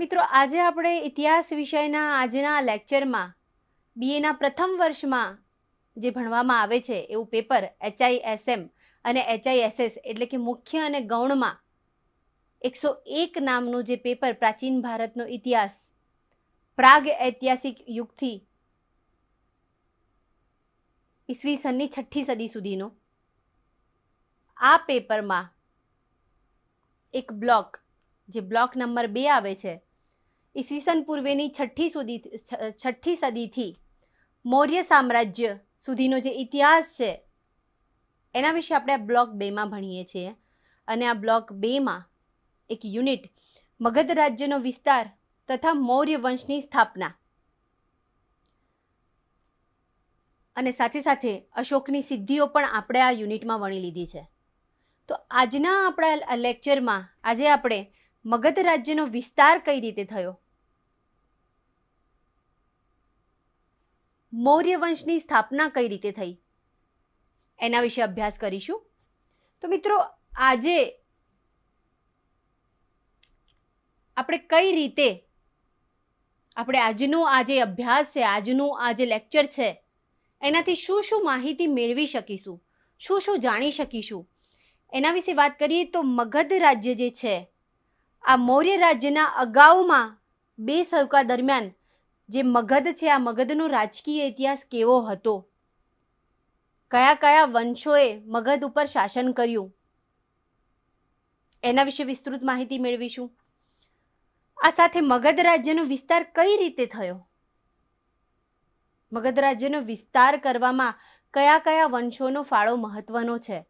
મિત્રો આજે આપણે ઇતિહાસ વિષયના આજના લેક્ચરમાં બીએના પ્રથમ વર્ષમાં જે ભણવામાં આવે છે એવું પેપર એચઆઈએસએમ અને એચઆઈએસએસ એટલે કે મુખ્ય અને ગૌણમાં એકસો એક નામનું જે પેપર પ્રાચીન ભારતનો ઇતિહાસ પ્રાગ ઐતિહાસિક યુગથી ઈસવીસનની છઠ્ઠી સદી સુધીનો આ પેપરમાં એક બ્લોક જે બ્લોક નંબર બે આવે છે ઈસવીસન પૂર્વેની છઠ્ઠી સુધી છઠ્ઠી સદીથી મૌર્ય સામ્રાજ્ય સુધીનો જે ઇતિહાસ છે એના વિશે આપણે આ બ્લોક બેમાં ભણીએ છીએ અને આ બ્લોક બેમાં એક યુનિટ મગધ રાજ્યનો વિસ્તાર તથા મૌર્ય વંશની સ્થાપના અને સાથે સાથે અશોકની સિદ્ધિઓ પણ આપણે આ યુનિટમાં વણી લીધી છે તો આજના આપણા લેક્ચરમાં આજે આપણે મગધ રાજ્યનો વિસ્તાર કઈ રીતે થયો મૌર્ય વંશની સ્થાપના કઈ રીતે થઈ એના વિશે અભ્યાસ કરીશું તો મિત્રો આજે આપણે કઈ રીતે આપણે આજનો આ જે અભ્યાસ છે આજનું આ જે લેક્ચર છે એનાથી શું શું માહિતી મેળવી શકીશું શું શું જાણી શકીશું એના વિશે વાત કરીએ તો મગધ રાજ્ય જે છે આ મૌર્ય રાજ્યના અગાઉમાં બે સવકા દરમિયાન જે મગધ છે આ મગધનો રાજકીય ઇતિહાસ કેવો હતો કયા કયા વંશોએ મગધ ઉપર શાસન કર્યું એના વિશે વિસ્તૃત માહિતી મેળવીશું આ સાથે મગધ રાજ્યનો વિસ્તાર કઈ રીતે થયો મગધ રાજ્યનો વિસ્તાર કરવામાં કયા કયા વંશોનો ફાળો મહત્વનો છે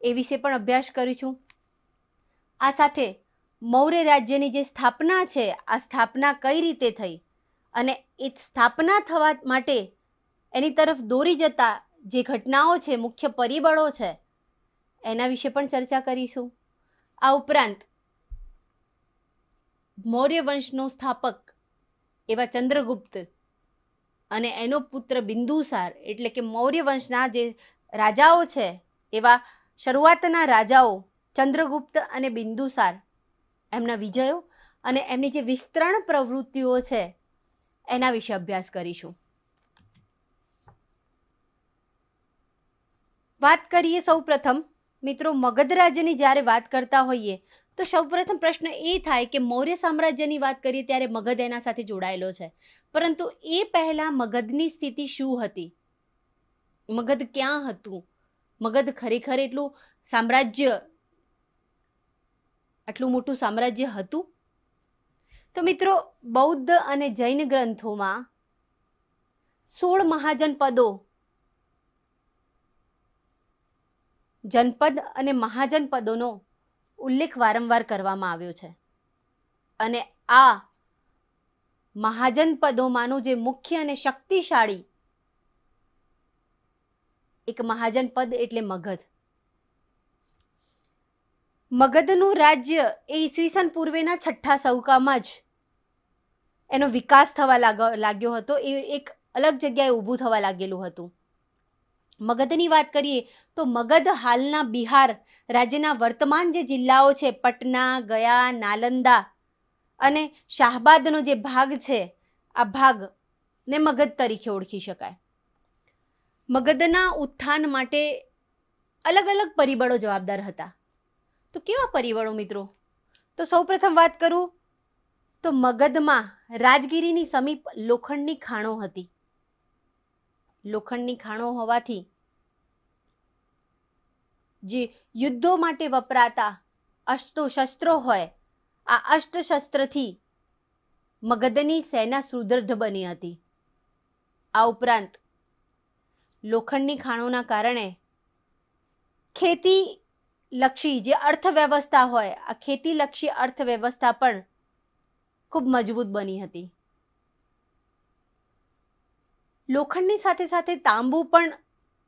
એ વિશે પણ અભ્યાસ કરીશું આ સાથે મૌર્ય રાજ્યની જે સ્થાપના છે આ સ્થાપના કઈ રીતે થઈ અને એ સ્થાપના થવા માટે એની તરફ દોરી જતા જે ઘટનાઓ છે મુખ્ય પરિબળો છે એના વિશે પણ ચર્ચા કરીશું આ ઉપરાંત મૌર્ય વંશનો સ્થાપક એવા ચંદ્રગુપ્ત અને એનો પુત્ર બિંદુસાર એટલે કે મૌર્ય વંશના જે રાજાઓ છે એવા શરૂઆતના રાજાઓ ચંદ્રગુપ્ત અને બિંદુસાર એમના વિજયો અને એમની જે વિસ્તરણ પ્રવૃત્તિઓ છે એના વિશે અભ્યાસ કરીશું વાત કરીએ સૌ પ્રથમ મિત્રો રાજ્યની જ્યારે વાત કરતા હોઈએ તો સૌપ્રથમ પ્રશ્ન એ થાય કે મૌર્ય સામ્રાજ્યની વાત કરીએ ત્યારે મગધ એના સાથે જોડાયેલો છે પરંતુ એ પહેલાં મગધની સ્થિતિ શું હતી મગધ ક્યાં હતું મગધ ખરેખર એટલું સામ્રાજ્ય આટલું મોટું સામ્રાજ્ય હતું તો મિત્રો બૌદ્ધ અને જૈન ગ્રંથોમાં સોળ મહાજન પદો જનપદ અને મહાજન પદોનો ઉલ્લેખ વારંવાર કરવામાં આવ્યો છે અને આ મહાજન પદોમાંનું જે મુખ્ય અને શક્તિશાળી એક મહાજન પદ એટલે મગધ મગધનું રાજ્ય એ ઈસવીસન પૂર્વેના છઠ્ઠા સૌકામાં જ એનો વિકાસ થવા લાગ્યો હતો એ એક અલગ જગ્યાએ ઊભું થવા લાગેલું હતું મગધની વાત કરીએ તો મગધ હાલના બિહાર રાજ્યના વર્તમાન જે જિલ્લાઓ છે પટના ગયા નાલંદા અને શાહબાદનો જે ભાગ છે આ ભાગ ને મગધ તરીકે ઓળખી શકાય મગધના ઉત્થાન માટે અલગ અલગ પરિબળો જવાબદાર હતા તો કેવા પરિબળો મિત્રો તો સૌપ્રથમ વાત કરું તો મગધમાં રાજગીરીની સમીપ લોખંડની ખાણો હતી લોખંડની ખાણો હોવાથી જે યુદ્ધો માટે વપરાતા અષ્ટો શસ્ત્રો હોય આ અષ્ટશસ્ત્રથી મગધની સેના સુદૃઢ બની હતી આ ઉપરાંત લોખંડની ખાણોના કારણે ખેતી લક્ષી જે અર્થવ્યવસ્થા હોય આ ખેતીલક્ષી અર્થવ્યવસ્થા પણ ખૂબ મજબૂત બની હતી લોખંડની સાથે સાથે તાંબુ પણ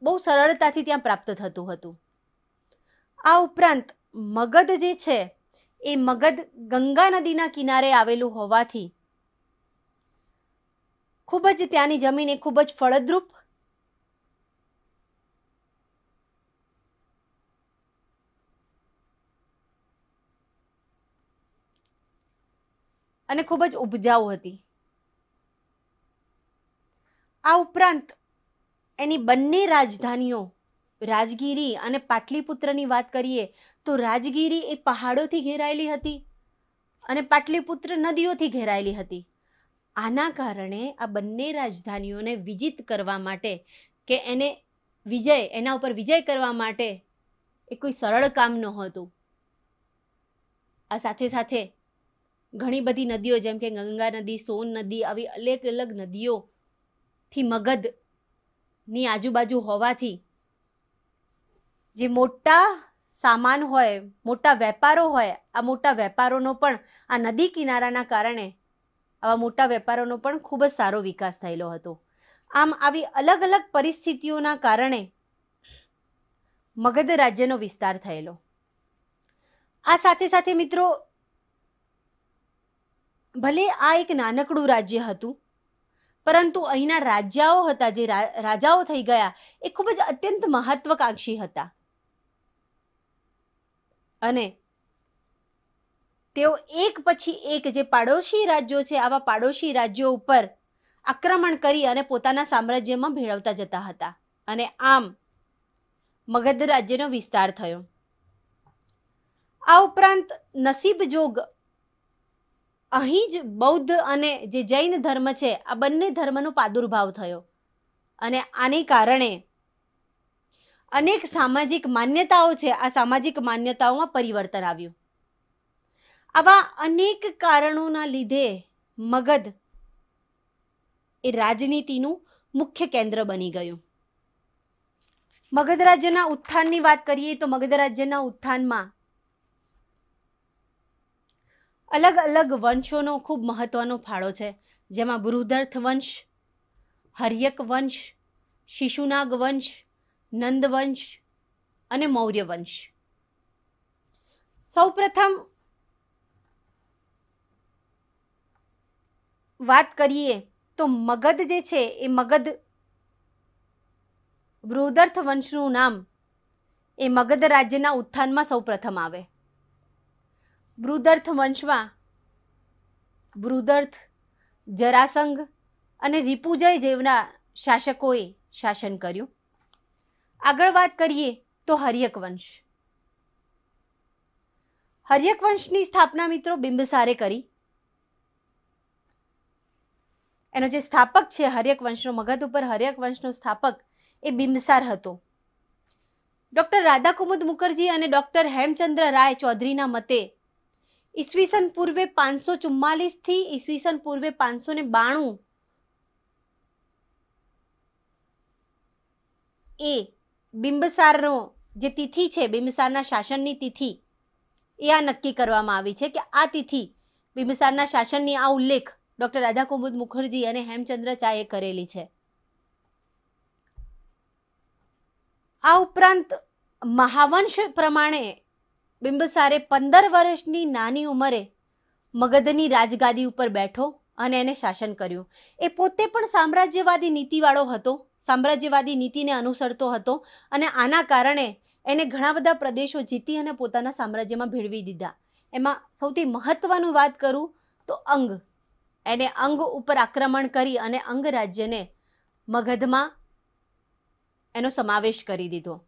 બહુ સરળતાથી ત્યાં પ્રાપ્ત થતું હતું આ ઉપરાંત મગધ જે છે એ મગધ ગંગા નદીના કિનારે આવેલું હોવાથી ખૂબ જ ત્યાંની જમીન એ ખૂબ જ ફળદ્રુપ અને ખૂબ જ ઉપજાઉ હતી આ ઉપરાંત એની બંને રાજધાનીઓ રાજગીરી અને પાટલીપુત્રની વાત કરીએ તો રાજગીરી એ પહાડોથી ઘેરાયેલી હતી અને પાટલીપુત્ર નદીઓથી ઘેરાયેલી હતી આના કારણે આ બંને રાજધાનીઓને વિજિત કરવા માટે કે એને વિજય એના ઉપર વિજય કરવા માટે એ કોઈ સરળ કામ નહોતું આ સાથે સાથે ઘણી બધી નદીઓ જેમ કે ગંગા નદી સોન નદી આવી અલગ અલગ નદીઓથી મગધની આજુબાજુ હોવાથી જે મોટા સામાન હોય મોટા વેપારો હોય આ મોટા વેપારોનો પણ આ નદી કિનારાના કારણે આવા મોટા વેપારોનો પણ ખૂબ જ સારો વિકાસ થયેલો હતો આમ આવી અલગ અલગ પરિસ્થિતિઓના કારણે મગધ રાજ્યનો વિસ્તાર થયેલો આ સાથે સાથે મિત્રો ભલે આ એક નાનકડું રાજ્ય હતું પરંતુ અહીંના રાજાઓ હતા જે રાજાઓ થઈ ગયા એ ખૂબ જ અત્યંત મહત્વકાંક્ષી હતા અને તેઓ એક પછી એક જે પાડોશી રાજ્યો છે આવા પાડોશી રાજ્યો ઉપર આક્રમણ કરી અને પોતાના સામ્રાજ્યમાં ભેળવતા જતા હતા અને આમ મગધ રાજ્યનો વિસ્તાર થયો આ ઉપરાંત નસીબ જોગ અહીં જ બૌદ્ધ અને જે જૈન ધર્મ છે આ બંને ધર્મનો પ્રાદુર્ભાવ થયો અને આને કારણે અનેક સામાજિક માન્યતાઓ છે આ સામાજિક માન્યતાઓમાં પરિવર્તન આવ્યું આવા અનેક કારણોના લીધે મગધ એ રાજનીતિનું મુખ્ય કેન્દ્ર બની ગયું મગધ રાજ્યના ઉત્થાનની વાત કરીએ તો મગધ રાજ્યના ઉત્થાનમાં અલગ અલગ વંશોનો ખૂબ મહત્ત્વનો ફાળો છે જેમાં બૃહદર્થ વંશ હર્યક વંશ શિશુનાગ વંશ નંદ વંશ અને મૌર્ય વંશ સૌપ્રથમ વાત કરીએ તો મગધ જે છે એ મગધ બૃહદર્થ વંશનું નામ એ મગધ રાજ્યના ઉત્થાનમાં સૌપ્રથમ આવે બૃદર્થ વંશમાં બૃદર્થ જરાસંઘ અને રિપુજય જેવના શાસકોએ શાસન કર્યું આગળ વાત કરીએ તો હર્યક વંશ હર્યક વંશની સ્થાપના મિત્રો બિંબસારે કરી એનો જે સ્થાપક છે હર્યક વંશનો મગધ ઉપર હર્યક વંશનો સ્થાપક એ બિંબસાર હતો ડૉક્ટર રાધા કુમુદ મુખર્જી અને ડૉક્ટર હેમચંદ્ર રાય ચૌધરીના મતે ઈસવીસન પૂર્વે પાંચસો ચુમ્માલીસથી ઈસવીસન પૂર્વે પાંચસો ને બાણું એ બિંબસારનો જે તિથિ છે બિંબસારના શાસનની તિથિ એ આ નક્કી કરવામાં આવી છે કે આ તિથિ બિંબસારના શાસનની આ ઉલ્લેખ ડૉક્ટર રાધા કુમુદ મુખર્જી અને હેમચંદ્ર ચાએ કરેલી છે આ ઉપરાંત મહાવંશ પ્રમાણે બિંબસારે પંદર વર્ષની નાની ઉંમરે મગધની રાજગાદી ઉપર બેઠો અને એને શાસન કર્યું એ પોતે પણ સામ્રાજ્યવાદી નીતિવાળો હતો સામ્રાજ્યવાદી નીતિને અનુસરતો હતો અને આના કારણે એને ઘણા બધા પ્રદેશો જીતી અને પોતાના સામ્રાજ્યમાં ભેળવી દીધા એમાં સૌથી મહત્વનું વાત કરું તો અંગ એને અંગ ઉપર આક્રમણ કરી અને અંગ રાજ્યને મગધમાં એનો સમાવેશ કરી દીધો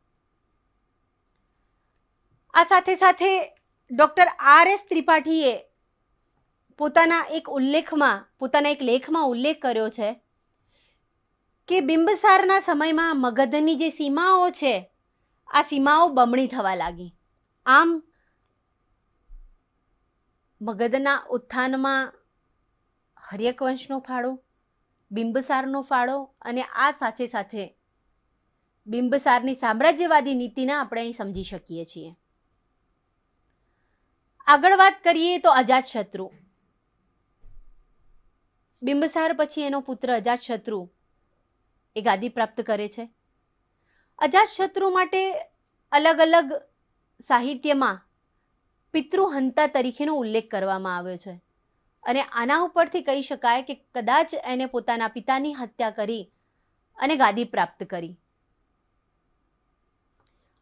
આ સાથે સાથે ડૉક્ટર આર એસ ત્રિપાઠીએ પોતાના એક ઉલ્લેખમાં પોતાના એક લેખમાં ઉલ્લેખ કર્યો છે કે બિંબસારના સમયમાં મગધની જે સીમાઓ છે આ સીમાઓ બમણી થવા લાગી આમ મગધના ઉત્થાનમાં હર્યકવંશનો ફાળો બિંબસારનો ફાળો અને આ સાથે સાથે બિંબસારની સામ્રાજ્યવાદી નીતિના આપણે અહીં સમજી શકીએ છીએ આગળ વાત કરીએ તો અજાતશત્રુ બિંબસાર પછી એનો પુત્ર અજાતશત્રુ એ ગાદી પ્રાપ્ત કરે છે અજાતશત્રુ માટે અલગ અલગ સાહિત્યમાં પિતૃહંતા તરીકેનો ઉલ્લેખ કરવામાં આવ્યો છે અને આના ઉપરથી કહી શકાય કે કદાચ એને પોતાના પિતાની હત્યા કરી અને ગાદી પ્રાપ્ત કરી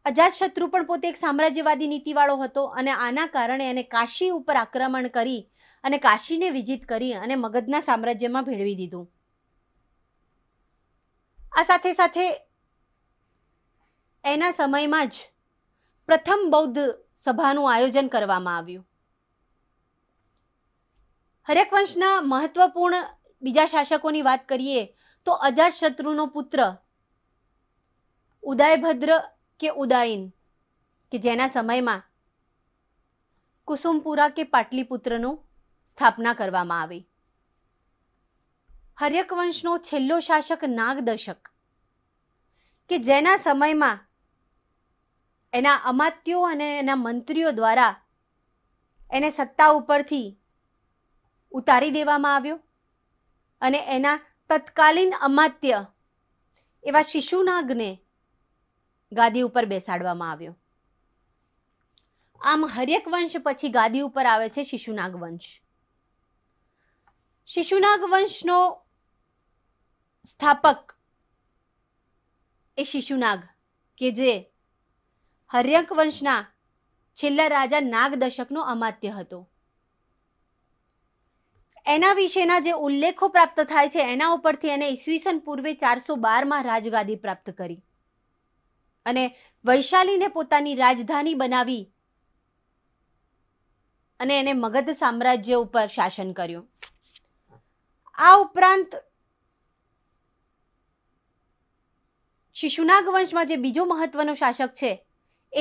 અજાતશત્રુ પણ પોતે એક સામ્રાજ્યવાદી નીતિવાળો હતો અને આના કારણે એને કાશી ઉપર આક્રમણ કરી અને કાશીને વિજિત કરી અને મગધના સામ્રાજ્યમાં ભેળવી દીધું આ સાથે સાથે એના સમયમાં જ પ્રથમ બૌદ્ધ સભાનું આયોજન કરવામાં આવ્યું વંશના મહત્વપૂર્ણ બીજા શાસકોની વાત કરીએ તો અજાતશત્રુનો પુત્ર ઉદયભદ્ર કે ઉદાઈન કે જેના સમયમાં કુસુમપુરા કે પાટલીપુત્રનું સ્થાપના કરવામાં આવી હર્યકવંશનો છેલ્લો શાસક નાગદશક કે જેના સમયમાં એના અમાત્યો અને એના મંત્રીઓ દ્વારા એને સત્તા ઉપરથી ઉતારી દેવામાં આવ્યો અને એના તત્કાલીન અમાત્ય એવા શિશુનાગને ગાદી ઉપર બેસાડવામાં આવ્યો આમ હર્યક વંશ પછી ગાદી ઉપર આવે છે શિશુનાગ વંશ શિશુનાગ વંશનો સ્થાપક એ શિશુનાગ કે જે હર્યક વંશના છેલ્લા રાજા નાગ દશકનો અમાત્ય હતો એના વિશેના જે ઉલ્લેખો પ્રાપ્ત થાય છે એના ઉપરથી એને ઈસવીસન પૂર્વે ચારસો બારમાં રાજગાદી પ્રાપ્ત કરી અને વૈશાલીને પોતાની રાજધાની બનાવી અને એને મગધ સામ્રાજ્ય ઉપર શાસન કર્યું આ ઉપરાંત શ્રી વંશમાં જે બીજો મહત્વનો શાસક છે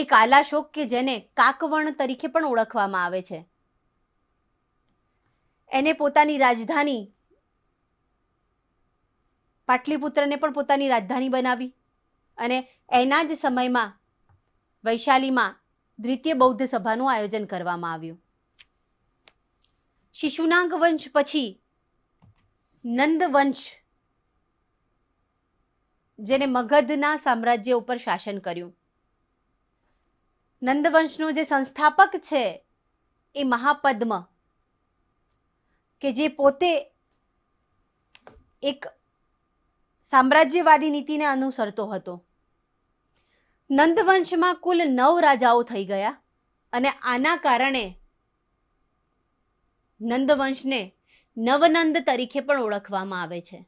એ કાલાશોક કે જેને કાકવર્ણ તરીકે પણ ઓળખવામાં આવે છે એને પોતાની રાજધાની પાટલીપુત્રને પણ પોતાની રાજધાની બનાવી અને એના જ સમયમાં વૈશાલીમાં દ્વિતીય બૌદ્ધ સભાનું આયોજન કરવામાં આવ્યું શિશુનાગ વંશ પછી નંદવંશ જેને મગધના સામ્રાજ્ય ઉપર શાસન કર્યું નંદવંશનો જે સંસ્થાપક છે એ મહાપદ્મ કે જે પોતે એક સામ્રાજ્યવાદી નીતિને અનુસરતો હતો નંદવંશમાં કુલ નવ રાજાઓ થઈ ગયા અને આના કારણે નંદવંશને નવનંદ તરીકે પણ ઓળખવામાં આવે છે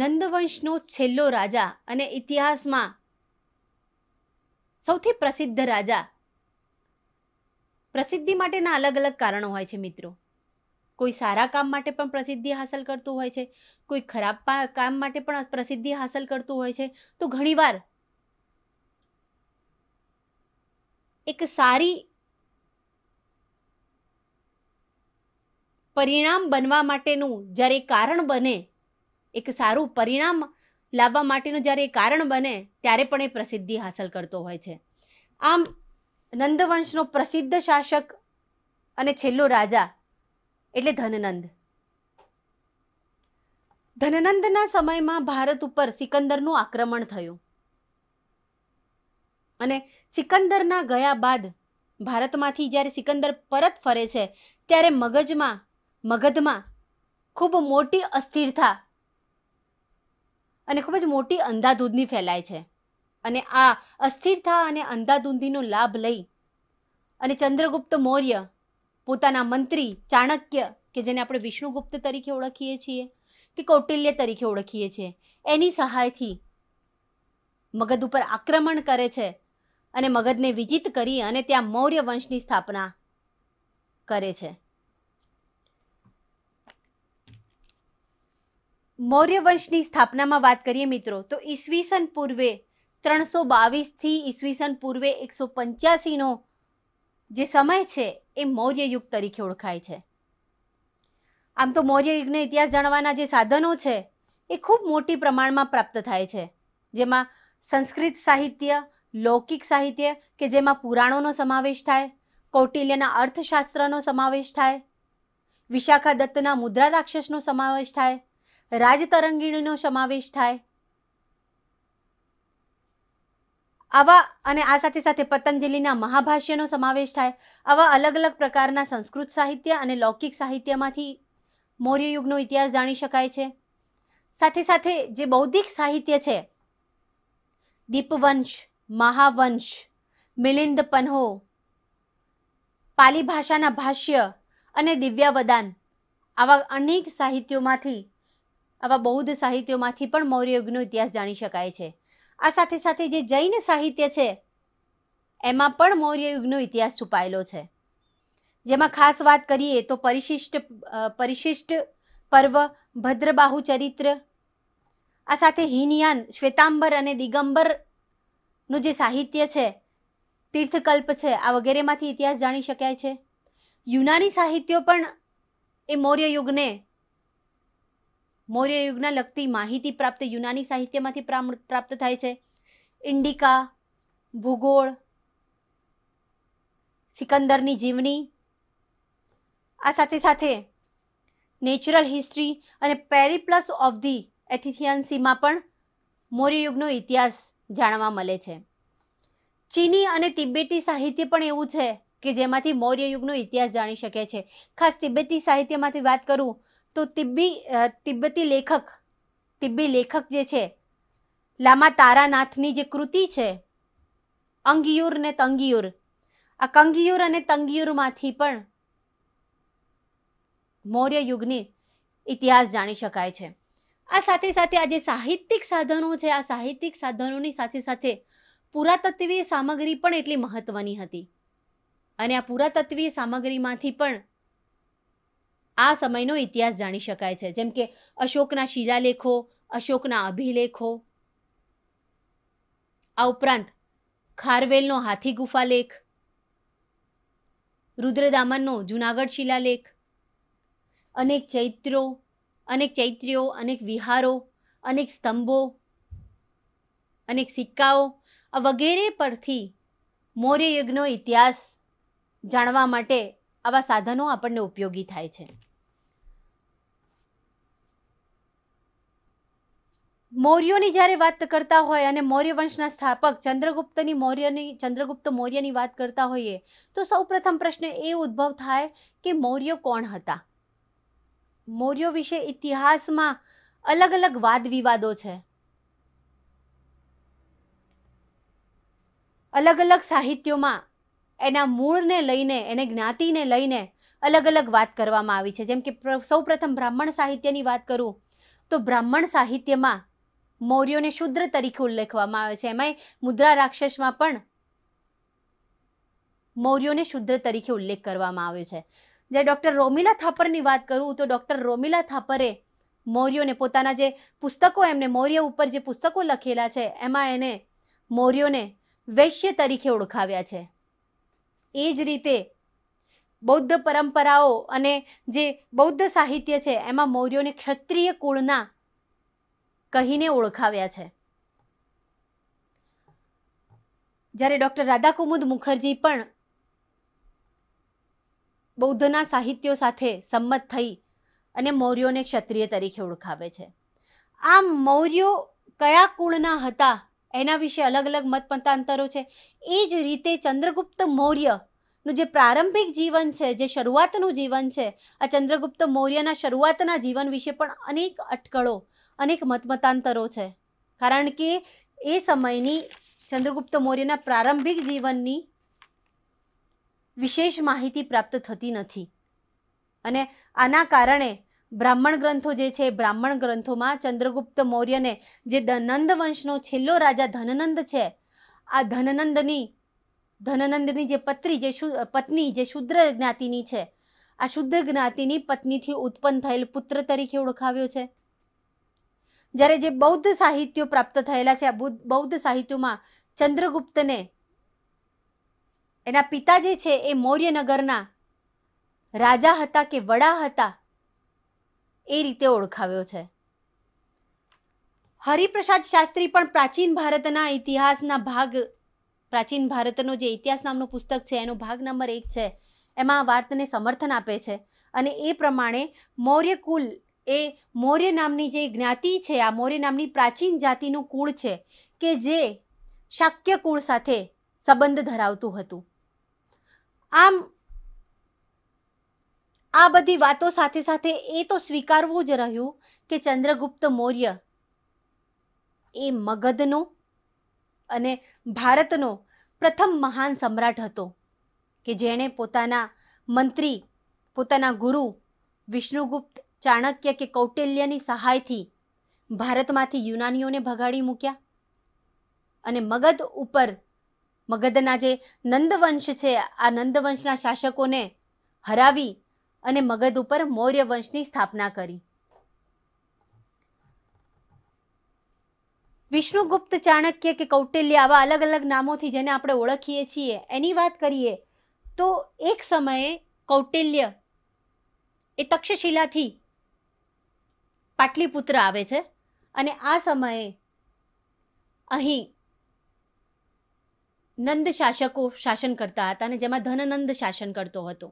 નંદવંશનો છેલ્લો રાજા અને ઇતિહાસમાં સૌથી પ્રસિદ્ધ રાજા પ્રસિદ્ધિ માટેના અલગ અલગ કારણો હોય છે મિત્રો કોઈ સારા કામ માટે પણ પ્રસિદ્ધિ હાંસલ કરતું હોય છે કોઈ ખરાબ કામ માટે પણ પ્રસિદ્ધિ હાંસલ કરતું હોય છે તો ઘણીવાર એક સારી પરિણામ બનવા માટેનું જ્યારે કારણ બને એક સારું પરિણામ લાવવા માટેનું જ્યારે કારણ બને ત્યારે પણ એ પ્રસિદ્ધિ હાંસલ કરતો હોય છે આમ નંદવંશનો પ્રસિદ્ધ શાસક અને છેલ્લો રાજા એટલે ધનનંદ ધનનંદના સમયમાં ભારત ઉપર સિકંદરનું આક્રમણ થયું અને સિકંદરના ગયા બાદ ભારતમાંથી જ્યારે સિકંદર પરત ફરે છે ત્યારે મગજમાં મગધમાં ખૂબ મોટી અસ્થિરતા અને ખૂબ જ મોટી અંધાધૂંધની ફેલાય છે અને આ અસ્થિરતા અને અંધાધૂંધીનો લાભ લઈ અને ચંદ્રગુપ્ત મૌર્ય પોતાના મંત્રી ચાણક્ય કે જેને આપણે વિષ્ણુગુપ્ત તરીકે ઓળખીએ છીએ કે કૌટિલ્ય તરીકે ઓળખીએ છીએ એની સહાયથી મગધ ઉપર આક્રમણ કરે છે અને મગધને વિજિત કરી અને ત્યાં મૌર્ય વંશની સ્થાપના કરે છે મૌર્ય વંશની સ્થાપનામાં વાત કરીએ મિત્રો તો ઈસવીસન પૂર્વે ત્રણસો બાવીસથી ઈસવીસન પૂર્વે એકસો પંચ્યાસીનો નો જે સમય છે એ મૌર્ય યુગ તરીકે ઓળખાય છે આમ તો મૌર્ય યુગનો ઇતિહાસ જાણવાના જે સાધનો છે એ ખૂબ મોટી પ્રમાણમાં પ્રાપ્ત થાય છે જેમાં સંસ્કૃત સાહિત્ય લૌકિક સાહિત્ય કે જેમાં પુરાણોનો સમાવેશ થાય કૌટિલ્યના અર્થશાસ્ત્રનો સમાવેશ થાય વિશાખા દત્તના મુદ્રા રાક્ષસનો સમાવેશ થાય રાજતરંગીણીનો સમાવેશ થાય આવા અને આ સાથે સાથે પતંજલિના મહાભાષ્યનો સમાવેશ થાય આવા અલગ અલગ પ્રકારના સંસ્કૃત સાહિત્ય અને લૌકિક સાહિત્યમાંથી મૌર્ય યુગનો ઇતિહાસ જાણી શકાય છે સાથે સાથે જે બૌદ્ધિક સાહિત્ય છે દીપવંશ મહાવંશ મિલિંદ પન્હો પાલી ભાષાના ભાષ્ય અને દિવ્યાવદાન આવા અનેક સાહિત્યોમાંથી આવા બૌદ્ધ સાહિત્યોમાંથી પણ મૌર્ય યુગનો ઇતિહાસ જાણી શકાય છે આ સાથે સાથે જે જૈન સાહિત્ય છે એમાં પણ મૌર્ય યુગનો ઇતિહાસ છુપાયેલો છે જેમાં ખાસ વાત કરીએ તો પરિશિષ્ટ પરિશિષ્ટ પર્વ ભદ્રબાહુ ચરિત્ર આ સાથે હિનયાન શ્વેતાંબર અને દિગંબરનું જે સાહિત્ય છે તીર્થકલ્પ છે આ વગેરેમાંથી ઇતિહાસ જાણી શકાય છે યુનાની સાહિત્યો પણ એ મૌર્ય યુગને મૌર્ય યુગના લગતી માહિતી પ્રાપ્ત યુનાની સાહિત્યમાંથી પ્રાપ્ત થાય છે ઇન્ડિકા ભૂગોળ સિકંદરની જીવની આ સાથે સાથે નેચરલ હિસ્ટ્રી અને પેરીપ્લસ ઓફ ધી એથિથિયન્સીમાં પણ મૌર્ય યુગનો ઇતિહાસ જાણવા મળે છે ચીની અને તિબેટી સાહિત્ય પણ એવું છે કે જેમાંથી મૌર્ય યુગનો ઇતિહાસ જાણી શકે છે ખાસ તિબેટી સાહિત્યમાંથી વાત કરું તો તિબ્બી તિબ્બતી લેખક તિબ્બી લેખક જે છે લામા તારાનાથની જે કૃતિ છે અંગિયુર ને તંગિયુર આ કંગિયુર અને તંગિયુરમાંથી પણ મૌર્ય યુગની ઇતિહાસ જાણી શકાય છે આ સાથે સાથે આ જે સાહિત્યિક સાધનો છે આ સાહિત્યિક સાધનોની સાથે સાથે પુરાતત્વીય સામગ્રી પણ એટલી મહત્વની હતી અને આ પુરાતત્વીય સામગ્રીમાંથી પણ આ સમયનો ઇતિહાસ જાણી શકાય છે જેમ કે અશોકના શિલાલેખો અશોકના અભિલેખો આ ઉપરાંત ખારવેલનો હાથી ગુફાલેખ રુદ્રદામનનો જુનાગઢ શિલાલેખ અનેક ચૈત્રો અનેક ચૈત્રીઓ અનેક વિહારો અનેક સ્તંભો અનેક સિક્કાઓ વગેરે પરથી મૌર્ય યજ્ઞનો ઇતિહાસ જાણવા માટે આવા સાધનો આપણને ઉપયોગી થાય છે મૌર્યોની જ્યારે વાત કરતા હોય અને મૌર્ય વંશના સ્થાપક ચંદ્રગુપ્તની મૌર્યની ચંદ્રગુપ્ત મૌર્યની વાત કરતા હોઈએ તો સૌપ્રથમ પ્રશ્ન એ ઉદ્ભવ થાય કે મૌર્ય કોણ હતા મૌર્યો વિશે ઇતિહાસમાં અલગ અલગ વાદ વિવાદો છે અલગ અલગ સાહિત્યોમાં એના મૂળને લઈને એને જ્ઞાતિને લઈને અલગ અલગ વાત કરવામાં આવી છે જેમ કે સૌપ્રથમ બ્રાહ્મણ સાહિત્યની વાત કરું તો બ્રાહ્મણ સાહિત્યમાં મૌર્યોને શુદ્ર તરીકે ઉલ્લેખવામાં આવે છે એમાંય મુદ્રા રાક્ષસમાં પણ મૌર્યોને શુદ્ર તરીકે ઉલ્લેખ કરવામાં આવ્યો છે જે ડૉક્ટર રોમિલા થાપરની વાત કરું તો ડૉક્ટર રોમિલા થાપરે મૌર્યોને પોતાના જે પુસ્તકો એમને મૌર્ય ઉપર જે પુસ્તકો લખેલા છે એમાં એને મૌર્યોને વૈશ્ય તરીકે ઓળખાવ્યા છે એ જ રીતે બૌદ્ધ પરંપરાઓ અને જે બૌદ્ધ સાહિત્ય છે એમાં મૌર્યોને ક્ષત્રિય કુળના કહીને ઓળખાવ્યા છે જ્યારે ડૉક્ટર રાધાકુમુદ મુખર્જી પણ બૌદ્ધના સાહિત્યો સાથે સંમત થઈ અને મૌર્યોને ક્ષત્રિય તરીકે ઓળખાવે છે આમ મૌર્યો કયા કુળના હતા એના વિશે અલગ અલગ મત છે એ જ રીતે ચંદ્રગુપ્ત મૌર્ય નું જે પ્રારંભિક જીવન છે જે શરૂઆતનું જીવન છે આ ચંદ્રગુપ્ત મૌર્યના શરૂઆતના જીવન વિશે પણ અનેક અટકળો અનેક મતમતાંતરો છે કારણ કે એ સમયની ચંદ્રગુપ્ત મૌર્યના પ્રારંભિક જીવનની વિશેષ માહિતી પ્રાપ્ત થતી નથી અને આના કારણે બ્રાહ્મણ ગ્રંથો જે છે બ્રાહ્મણ ગ્રંથોમાં ચંદ્રગુપ્ત મૌર્યને જે દનંદ વંશનો છેલ્લો રાજા ધનનંદ છે આ ધનનંદની ધનનંદની જે પત્રી જે પત્ની જે શુદ્ર જ્ઞાતિની છે આ શુદ્ર જ્ઞાતિની પત્નીથી ઉત્પન્ન થયેલ પુત્ર તરીકે ઓળખાવ્યો છે જ્યારે જે બૌદ્ધ સાહિત્યો પ્રાપ્ત થયેલા છે આ બૌદ્ધ સાહિત્યોમાં ચંદ્રગુપ્તને એના પિતા જે છે એ મૌર્યનગરના રાજા હતા કે વડા હતા એ રીતે ઓળખાવ્યો છે હરિપ્રસાદ શાસ્ત્રી પણ પ્રાચીન ભારતના ઇતિહાસના ભાગ પ્રાચીન ભારતનો જે ઇતિહાસ નામનું પુસ્તક છે એનો ભાગ નંબર એક છે એમાં વાર્તને સમર્થન આપે છે અને એ પ્રમાણે મૌર્ય કુલ એ મૌર્ય નામની જે જ્ઞાતિ છે આ મૌર્ય નામની પ્રાચીન જાતિનું કુળ છે કે જે શાક્ય કુળ સાથે સંબંધ ધરાવતું હતું આમ આ બધી વાતો સાથે સાથે એ તો સ્વીકારવું જ રહ્યું કે ચંદ્રગુપ્ત મૌર્ય એ મગધનો અને ભારતનો પ્રથમ મહાન સમ્રાટ હતો કે જેણે પોતાના મંત્રી પોતાના ગુરુ વિષ્ણુગુપ્ત ચાણક્ય કે કૌટિલ્યની સહાયથી ભારતમાંથી યુનાનીઓને ભગાડી મૂક્યા અને મગધ ઉપર મગધના જે નંદવંશ છે આ નંદવંશના શાસકોને હરાવી અને મગધ ઉપર મૌર્ય વંશની સ્થાપના કરી વિષ્ણુગુપ્ત ચાણક્ય કે કૌટિલ્ય આવા અલગ અલગ નામોથી જેને આપણે ઓળખીએ છીએ એની વાત કરીએ તો એક સમયે કૌટિલ્ય એ તક્ષશિલાથી પાટલીપુત્ર આવે છે અને આ સમયે અહીં નંદ શાસકો શાસન કરતા હતા અને જેમાં ધનનંદ શાસન કરતો હતો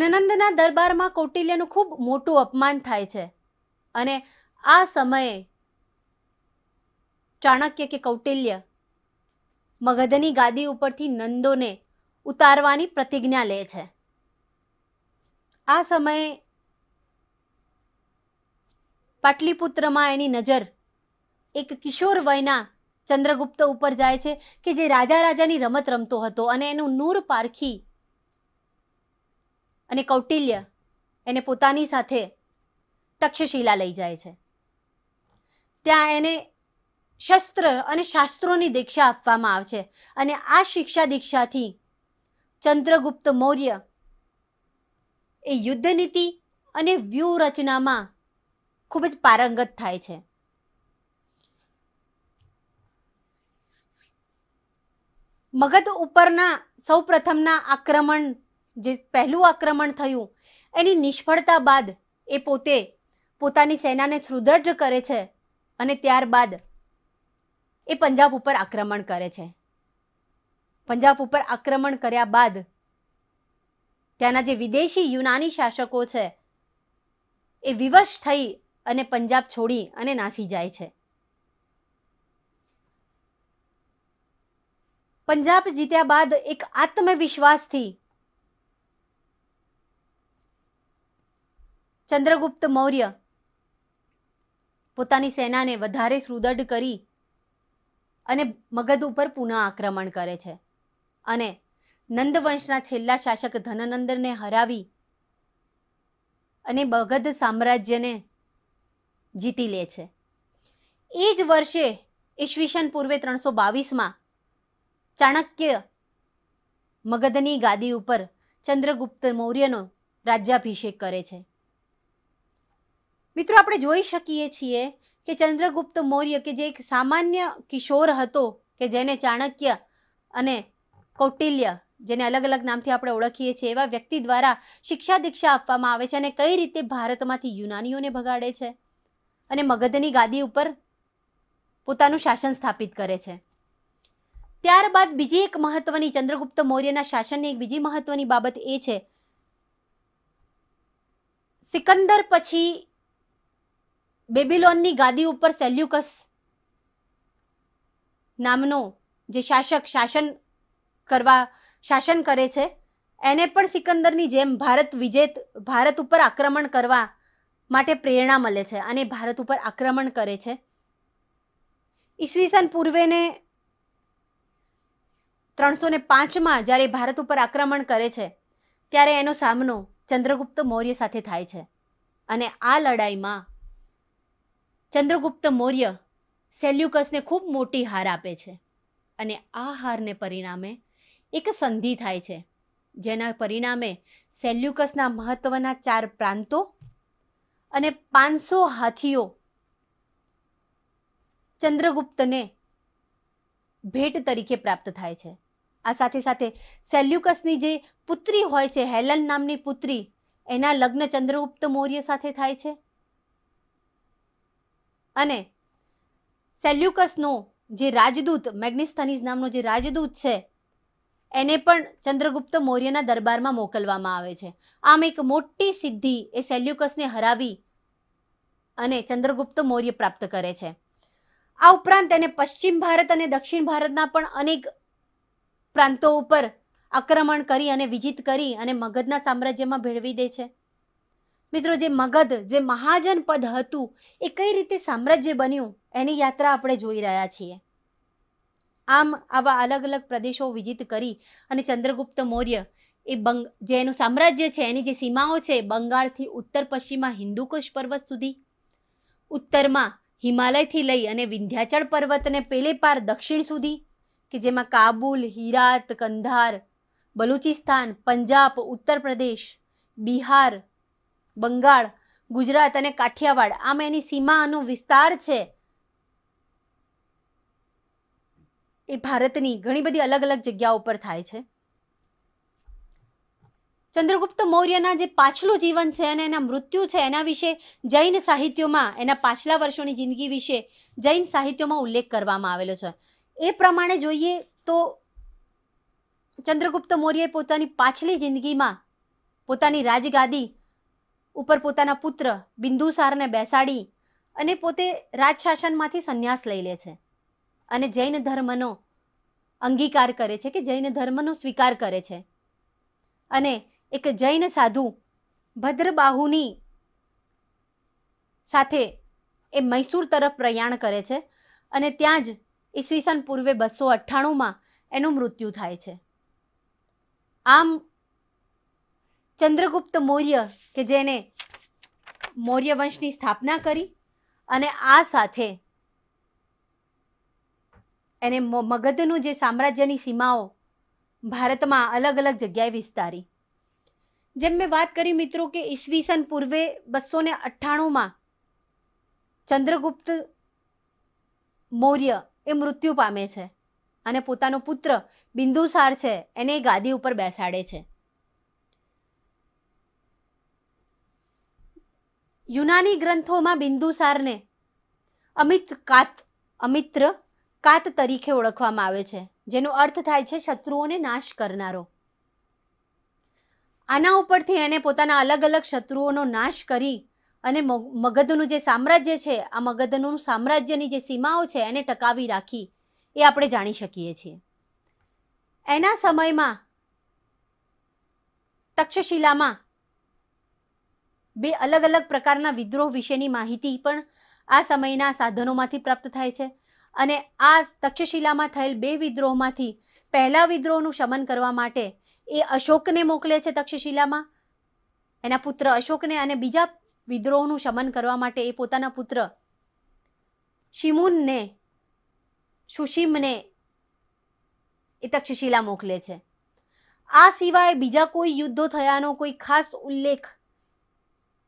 ધનનંદના દરબારમાં કૌટિલ્યનું ખૂબ મોટું અપમાન થાય છે અને આ સમયે ચાણક્ય કે કૌટિલ્ય મગધની ગાદી ઉપરથી નંદોને ઉતારવાની પ્રતિજ્ઞા લે છે આ સમયે પાટલીપુત્રમાં એની નજર એક કિશોર વયના ચંદ્રગુપ્ત ઉપર જાય છે કે જે રાજા રાજાની રમત રમતો હતો અને એનું નૂર પારખી અને કૌટિલ્ય એને પોતાની સાથે તક્ષશિલા લઈ જાય છે ત્યાં એને શસ્ત્ર અને શાસ્ત્રોની દીક્ષા આપવામાં આવે છે અને આ શિક્ષા દીક્ષાથી ચંદ્રગુપ્ત મૌર્ય એ યુદ્ધનીતિ અને વ્યૂહરચનામાં ખૂબ જ પારંગત થાય છે મગધ ઉપરના સૌપ્રથમના આક્રમણ જે પહેલું આક્રમણ થયું એની નિષ્ફળતા બાદ એ પોતે પોતાની સેનાને સુદૃઢ કરે છે અને ત્યારબાદ એ પંજાબ ઉપર આક્રમણ કરે છે પંજાબ ઉપર આક્રમણ કર્યા બાદ ત્યાંના જે વિદેશી યુનાની શાસકો છે એ વિવશ થઈ અને પંજાબ છોડી અને નાસી જાય છે પંજાબ જીત્યા બાદ એક આત્મવિશ્વાસથી ચંદ્રગુપ્ત મૌર્ય પોતાની સેનાને વધારે સુદૃઢ કરી અને મગધ ઉપર પુનઃ આક્રમણ કરે છે અને નંદવંશના છેલ્લા શાસક ધનનંદનને હરાવી અને મગધ સામ્રાજ્યને જીતી લે છે એ જ વર્ષે ઈસવીસન પૂર્વે ત્રણસો બાવીસમાં ચાણક્ય મગધની ગાદી ઉપર ચંદ્રગુપ્ત મૌર્યનો રાજ્યાભિષેક કરે છે મિત્રો આપણે જોઈ શકીએ છીએ કે ચંદ્રગુપ્ત મૌર્ય કે જે એક સામાન્ય કિશોર હતો કે જેને ચાણક્ય અને કૌટિલ્ય જેને અલગ અલગ નામથી આપણે ઓળખીએ છીએ એવા વ્યક્તિ દ્વારા શિક્ષા દીક્ષા આપવામાં આવે છે અને કઈ રીતે ભારતમાંથી યુનાનીઓને ભગાડે છે અને મગધની ગાદી ઉપર પોતાનું શાસન સ્થાપિત કરે છે ત્યારબાદ બીજી એક મહત્વની ચંદ્રગુપ્ત મૌર્યના શાસનની એક બીજી મહત્વની બાબત એ છે સિકંદર પછી બેબીલોનની ગાદી ઉપર સેલ્યુકસ નામનો જે શાસક શાસન કરવા શાસન કરે છે એને પણ સિકંદરની જેમ ભારત વિજેત ભારત ઉપર આક્રમણ કરવા માટે પ્રેરણા મળે છે અને ભારત ઉપર આક્રમણ કરે છે ઈસવીસન પૂર્વેને ત્રણસો ને પાંચમાં જ્યારે ભારત ઉપર આક્રમણ કરે છે ત્યારે એનો સામનો ચંદ્રગુપ્ત મૌર્ય સાથે થાય છે અને આ લડાઈમાં ચંદ્રગુપ્ત મૌર્ય સેલ્યુકસને ખૂબ મોટી હાર આપે છે અને આ હારને પરિણામે એક સંધિ થાય છે જેના પરિણામે સેલ્યુકસના મહત્ત્વના ચાર પ્રાંતો અને પાંચસો હાથીઓ ચંદ્રગુપ્તને ભેટ તરીકે પ્રાપ્ત થાય છે આ સાથે સાથે સેલ્યુકસની જે પુત્રી હોય છે હેલન નામની પુત્રી એના લગ્ન ચંદ્રગુપ્ત મૌર્ય સાથે થાય છે અને સેલ્યુકસનો જે રાજદૂત મેગ્નિસ્તાનીઝ નામનો જે રાજદૂત છે એને પણ ચંદ્રગુપ્ત મૌર્યના દરબારમાં મોકલવામાં આવે છે આમ એક મોટી સિદ્ધિ એ સેલ્યુકસને હરાવી અને ચંદ્રગુપ્ત મૌર્ય પ્રાપ્ત કરે છે આ ઉપરાંત તેને પશ્ચિમ ભારત અને દક્ષિણ ભારતના પણ અનેક પ્રાંતો ઉપર આક્રમણ કરી અને વિજિત કરી અને મગધના સામ્રાજ્યમાં ભેળવી દે છે મિત્રો જે મગધ જે મહાજન પદ હતું એ કઈ રીતે સામ્રાજ્ય બન્યું એની યાત્રા આપણે જોઈ રહ્યા છીએ આમ આવા અલગ અલગ પ્રદેશો વિજિત કરી અને ચંદ્રગુપ્ત મૌર્ય એ બંગ જે એનું સામ્રાજ્ય છે એની જે સીમાઓ છે બંગાળથી ઉત્તર પશ્ચિમમાં હિન્દુકુશ પર્વત સુધી ઉત્તરમાં હિમાલયથી લઈ અને વિંધ્યાચળ પર્વતને પેલે પાર દક્ષિણ સુધી કે જેમાં કાબુલ હિરાત કંધાર બલુચિસ્તાન પંજાબ ઉત્તર પ્રદેશ બિહાર બંગાળ ગુજરાત અને કાઠિયાવાડ આમ એની સીમાનો વિસ્તાર છે એ ભારતની ઘણી બધી અલગ અલગ જગ્યાઓ પર થાય છે ચંદ્રગુપ્ત મૌર્યના જે પાછલું જીવન છે અને એના મૃત્યુ છે એના વિશે જૈન સાહિત્યોમાં એના પાછલા વર્ષોની જિંદગી વિશે જૈન સાહિત્યોમાં ઉલ્લેખ કરવામાં આવેલો છે એ પ્રમાણે જોઈએ તો ચંદ્રગુપ્ત મૌર્યએ પોતાની પાછલી જિંદગીમાં પોતાની રાજગાદી ઉપર પોતાના પુત્ર બિંદુસારને બેસાડી અને પોતે રાજશાસનમાંથી સંન્યાસ લઈ લે છે અને જૈન ધર્મનો અંગીકાર કરે છે કે જૈન ધર્મનો સ્વીકાર કરે છે અને એક જૈન સાધુ ભદ્રબાહુની સાથે એ મૈસૂર તરફ પ્રયાણ કરે છે અને ત્યાં જ ઈસવીસન પૂર્વે બસો અઠ્ઠાણુંમાં એનું મૃત્યુ થાય છે આમ ચંદ્રગુપ્ત મૌર્ય કે જેને મૌર્ય વંશની સ્થાપના કરી અને આ સાથે એને મગધનું જે સામ્રાજ્યની સીમાઓ ભારતમાં અલગ અલગ જગ્યાએ વિસ્તારી જેમ મેં વાત કરી મિત્રો કે ઈસવીસન પૂર્વે બસો ને અઠ્ઠાણુંમાં ચંદ્રગુપ્ત મૌર્ય એ મૃત્યુ પામે છે અને પોતાનો પુત્ર બિંદુસાર છે એને ગાદી ઉપર બેસાડે છે યુનાની ગ્રંથોમાં બિંદુસારને અમિત કાત અમિત્ર કાત તરીકે ઓળખવામાં આવે છે જેનો અર્થ થાય છે શત્રુઓને નાશ કરનારો આના ઉપરથી એને પોતાના અલગ અલગ શત્રુઓનો નાશ કરી અને મગધનું જે સામ્રાજ્ય છે આ મગધનું સામ્રાજ્યની જે સીમાઓ છે એને ટકાવી રાખી એ આપણે જાણી શકીએ છીએ એના સમયમાં તક્ષશિલામાં બે અલગ અલગ પ્રકારના વિદ્રોહ વિશેની માહિતી પણ આ સમયના સાધનોમાંથી પ્રાપ્ત થાય છે અને આ તક્ષશિલામાં થયેલ બે વિદ્રોહમાંથી પહેલા વિદ્રોહનું શમન કરવા માટે એ અશોકને મોકલે છે તક્ષશિલામાં એના પુત્ર અશોકને અને બીજા વિદ્રોહનું શમન કરવા માટે એ પોતાના પુત્ર શિમુનને સુશિમને એ તક્ષશિલા મોકલે છે આ સિવાય બીજા કોઈ યુદ્ધો થયાનો કોઈ ખાસ ઉલ્લેખ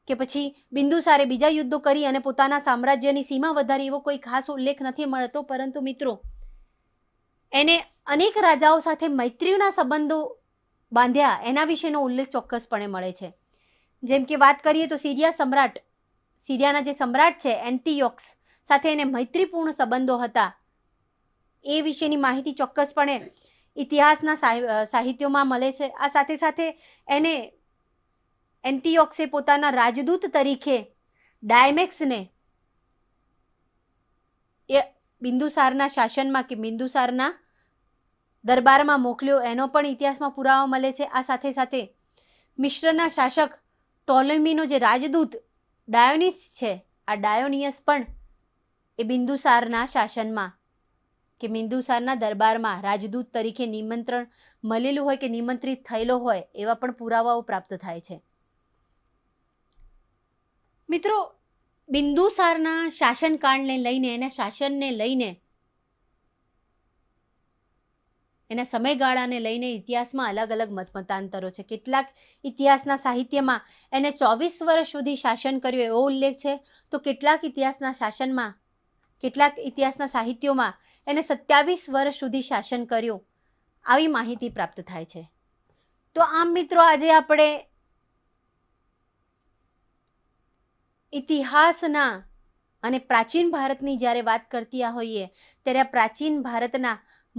કે પછી બિંદુસારે બીજા યુદ્ધો કરી અને પોતાના સામ્રાજ્યની સીમા વધારી એવો કોઈ ખાસ ઉલ્લેખ નથી મળતો પરંતુ મિત્રો એને અનેક રાજાઓ સાથે મૈત્રીના સંબંધો બાંધ્યા એના વિશેનો ઉલ્લેખ ચોક્કસપણે મળે છે જેમ કે વાત કરીએ તો સિરિયા સમ્રાટ સિરિયાના જે સમ્રાટ છે એન્ટીયોક્સ સાથે એને મૈત્રીપૂર્ણ સંબંધો હતા એ વિશેની માહિતી ચોક્કસપણે ઇતિહાસના સાહિત્યોમાં મળે છે આ સાથે સાથે એને એન્ટીઓક્સે પોતાના રાજદૂત તરીકે ડાયમેક્સને એ બિંદુસારના શાસનમાં કે બિંદુસારના દરબારમાં મોકલ્યો એનો પણ ઇતિહાસમાં પુરાવા મળે છે આ સાથે સાથે મિશ્રના શાસક ટોલેમીનો જે રાજદૂત ડાયોનિસ છે આ ડાયોનિયસ પણ એ બિંદુસારના શાસનમાં કે બિંદુસારના દરબારમાં રાજદૂત તરીકે નિમંત્રણ મળેલું હોય કે નિમંત્રિત થયેલો હોય એવા પણ પુરાવાઓ પ્રાપ્ત થાય છે મિત્રો બિંદુસારના શાસનકાળને લઈને એના શાસનને લઈને એના સમયગાળાને લઈને ઇતિહાસમાં અલગ અલગ મતમતાંતરો છે કેટલાક ઇતિહાસના સાહિત્યમાં એને ચોવીસ વર્ષ સુધી શાસન કર્યું એવો ઉલ્લેખ છે તો કેટલાક ઇતિહાસના શાસનમાં કેટલાક ઇતિહાસના સાહિત્યોમાં એને સત્યાવીસ વર્ષ સુધી શાસન કર્યું આવી માહિતી પ્રાપ્ત થાય છે તો આમ મિત્રો આજે આપણે ઇતિહાસના અને પ્રાચીન ભારતની જ્યારે વાત કરતી આ હોઈએ ત્યારે પ્રાચીન ભારતના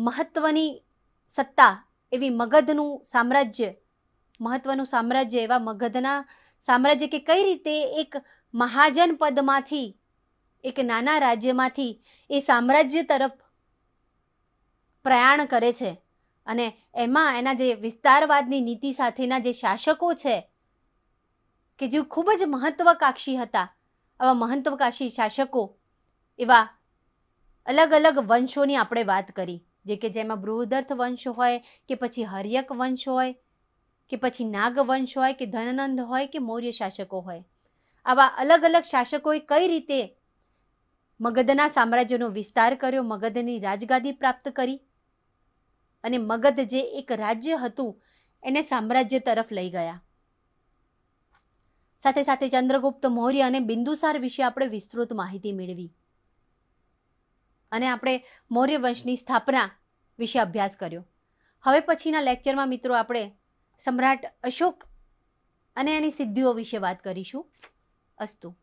મહત્ત્વની સત્તા એવી મગધનું સામ્રાજ્ય મહત્ત્વનું સામ્રાજ્ય એવા મગધના સામ્રાજ્ય કે કઈ રીતે એક મહાજન પદમાંથી એક નાના રાજ્યમાંથી એ સામ્રાજ્ય તરફ પ્રયાણ કરે છે અને એમાં એના જે વિસ્તારવાદની નીતિ સાથેના જે શાસકો છે કે જે ખૂબ જ મહત્વકાંક્ષી હતા આવા મહત્વકાંક્ષી શાસકો એવા અલગ અલગ વંશોની આપણે વાત કરી જે કે જેમાં બૃહદર્થ વંશ હોય કે પછી હર્યક વંશ હોય કે પછી નાગ વંશ હોય કે ધનનંદ હોય કે મૌર્ય શાસકો હોય આવા અલગ અલગ શાસકોએ કઈ રીતે મગધના સામ્રાજ્યનો વિસ્તાર કર્યો મગધની રાજગાદી પ્રાપ્ત કરી અને મગધ જે એક રાજ્ય હતું એને સામ્રાજ્ય તરફ લઈ ગયા સાથે સાથે ચંદ્રગુપ્ત મૌર્ય અને બિંદુસાર વિશે આપણે વિસ્તૃત માહિતી મેળવી અને આપણે મૌર્ય વંશની સ્થાપના વિશે અભ્યાસ કર્યો હવે પછીના લેક્ચરમાં મિત્રો આપણે સમ્રાટ અશોક અને એની સિદ્ધિઓ વિશે વાત કરીશું અસ્તુ